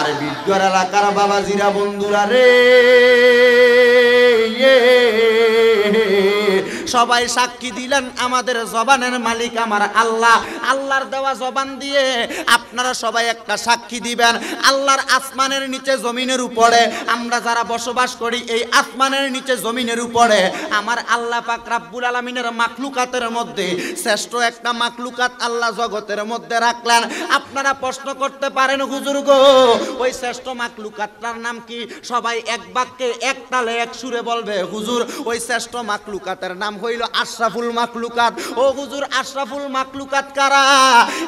আর বিদ্যার এলাকার বাবাজিরা বন্ধুরা রে সবাই সাক্ষী দিলেন আমাদের জবানের মালিক আমার আল্লাহ আল্লাহর দেওয়া জবান দিয়ে আপনারা সবাই একটা সাক্ষী দিবেন আল্লাহর আসমানের নিচে জমিনের উপরে আমরা যারা বসবাস করি এই আসমানের নিচে জমিনের উপরে আমার আল্লাহ পাক রাব্বুল আলমিনের মাকলুকাতের মধ্যে শ্রেষ্ঠ একটা মাকলুকাত আল্লাহ জগতের মধ্যে রাখলেন আপনারা প্রশ্ন করতে পারেন হুজুর গো ওই শ্রেষ্ঠ মাকলুকাতটার নাম কি সবাই এক বাক্যে এক তালে এক সুরে বলবে হুজুর ওই শ্রেষ্ঠ মাকলুকাতের নাম হইল আশরাফুল মাকলুকাত ও হুজুর আশরাফুল মাকলুকাত কারা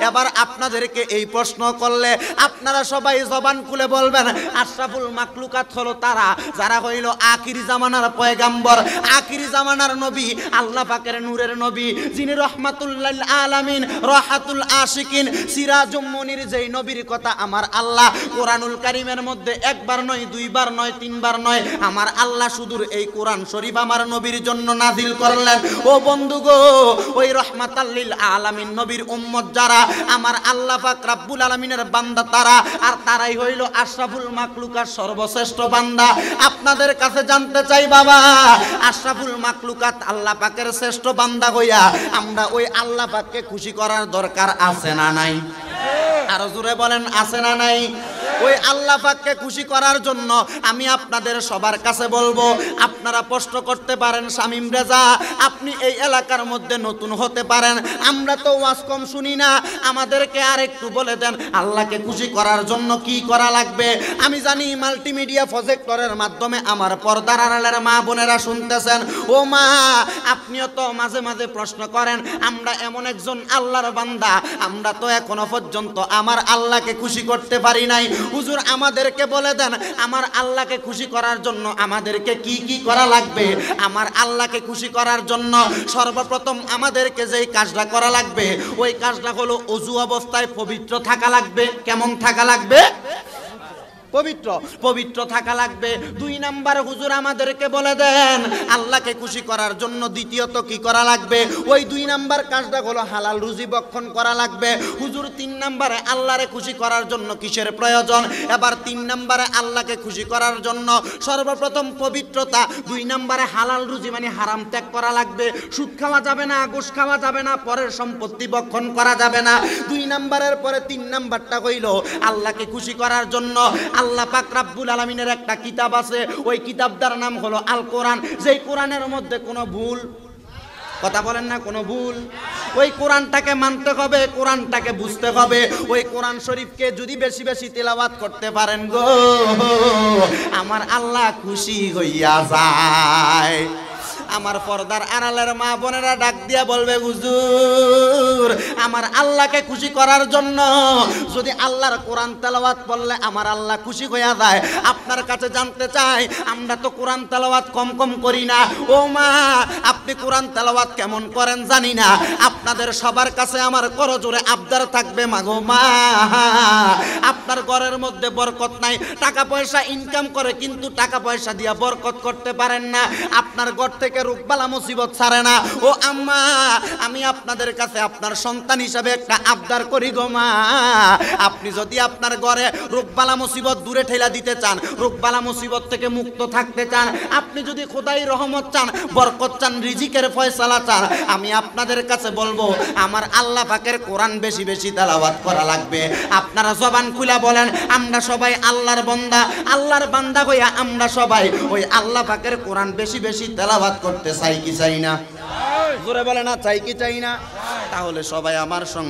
এবার আপনাদেরকে এই প্রশ্ন করলে আপনারা সবাই জবান খুলে বলবেন আশরাফুল মাকলুকাত হলো তারা যারা হইল আখির জামানার পয়গাম্বর আখির জামানার নবী আল্লাহ পাকের নূরের নবী যিনি রহমাতুল্লাহ আলামিন রহাতুল আশিকিন সিরাজুম মুনির যেই নবীর কথা আমার আল্লাহ কোরআনুল কারিমের মধ্যে একবার নয় দুইবার নয় তিনবার নয় আমার আল্লাহ সুদূর এই কোরআন শরীফ আমার নবীর জন্য নাজিল করলেন বললেন ও বন্ধু গো ওই রহমাতাল্লিল আলামিন নবীর উম্মত যারা আমার আল্লাহ পাক রাব্বুল আলামিনের বান্দা তারা আর তারাই হইল আশরাফুল মাকলুকার সর্বশ্রেষ্ঠ বান্দা আপনাদের কাছে জানতে চাই বাবা আশরাফুল মাকলুকাত আল্লাহ পাকের শ্রেষ্ঠ বান্দা হইয়া আমরা ওই আল্লাহ পাককে খুশি করার দরকার আছে না নাই আরো জোরে বলেন আছে না নাই ওই আল্লাহ পাককে খুশি করার জন্য আমি আপনাদের সবার কাছে বলবো আপনারা প্রশ্ন করতে পারেন শামিম রেজা আপনি এই এলাকার মধ্যে নতুন হতে পারেন আমরা তো ওয়াজ কম শুনি না আমাদেরকে আর একটু বলে দেন আল্লাহকে খুশি করার জন্য কি করা লাগবে আমি জানি মাল্টিমিডিয়া প্রজেক্টরের মাধ্যমে আমার পর্দার আড়ালের মা বোনেরা শুনতেছেন ও মা আপনিও তো মাঝে মাঝে প্রশ্ন করেন আমরা এমন একজন আল্লাহর বান্দা আমরা তো এখনো পর্যন্ত আমার আল্লাহকে খুশি করতে পারি নাই হুজুর আমাদেরকে বলে দেন আমার আল্লাহকে খুশি করার জন্য আমাদেরকে কি কি করা লাগবে আমার আল্লাহকে খুশি করার জন্য সর্বপ্রথম আমাদেরকে যেই কাজটা করা লাগবে ওই কাজটা হলো অজু অবস্থায় পবিত্র থাকা লাগবে কেমন থাকা লাগবে পবিত্র পবিত্র থাকা লাগবে দুই নাম্বার হুজুর আমাদেরকে বলে দেন আল্লাহকে খুশি করার জন্য দ্বিতীয়ত কি করা লাগবে ওই দুই নাম্বার কাজটা হলো হালাল রুজি বক্ষণ করা লাগবে হুজুর তিন নাম্বারে আল্লাহরে খুশি করার জন্য কিসের প্রয়োজন এবার তিন নাম্বারে আল্লাহকে খুশি করার জন্য সর্বপ্রথম পবিত্রতা দুই নাম্বারে হালাল রুজি মানে হারাম ত্যাগ করা লাগবে সুখ খাওয়া যাবে না গোস খাওয়া যাবে না পরের সম্পত্তি বক্ষণ করা যাবে না দুই নাম্বারের পরে তিন নাম্বারটা হইল আল্লাহকে খুশি করার জন্য আল্লাহ পাক রাব্বুল আলমিনের একটা কিতাব আছে ওই কিতাবদার নাম হলো আল কোরআন যেই কোরআনের মধ্যে কোনো ভুল কথা বলেন না কোনো ভুল ওই কোরআনটাকে মানতে হবে কোরআনটাকে বুঝতে হবে ওই কোরআন শরীফকে যদি বেশি বেশি তেলাবাদ করতে পারেন গো আমার আল্লাহ খুশি হইয়া যায় আমার পর্দার আড়ালের মা বোনেরা ডাক দিয়া বলবে হুজুর আমার আল্লাহকে খুশি করার জন্য যদি আল্লাহর কোরআন তেলাওয়াত বললে আমার আল্লাহ খুশি হইয়া যায় আপনার কাছে জানতে চাই আমরা তো কোরআন তেলাওয়াত কম কম করি না ও মা আপনি কোরআন তেলাওয়াত কেমন করেন জানি না আপনাদের সবার কাছে আমার করজোরে আবদার থাকবে মাগো মা আপনার ঘরের মধ্যে বরকত নাই টাকা পয়সা ইনকাম করে কিন্তু টাকা পয়সা দিয়া বরকত করতে পারেন না আপনার ঘর থেকে মুসিবত ছাড়ে না ও আম্মা আমি আপনাদের কাছে আপনার সন্তান হিসাবে একটা আবদার করি গো মা আপনি যদি আপনার ঘরে রোগবালা মুসিবত দূরে ঠেলা দিতে চান রোগবালা মুসিবত থেকে মুক্ত থাকতে চান আপনি যদি খোদাই রহমত চান বরকত চান রিজিকের ফয়সালা চান আমি আপনাদের কাছে বলবো আমার আল্লাহ পাকের কোরআন বেশি বেশি তেলাওয়াত করা লাগবে আপনারা জবান খুলা বলেন আমরা সবাই আল্লাহর বন্দা আল্লাহর বান্দা হইয়া আমরা সবাই ওই আল্লাহ পাকের কোরআন বেশি বেশি তেলাওয়াত করি করতে চাই কি চাই না জোরে বলে না চাই কি চাই না তাহলে সবাই আমার সঙ্গে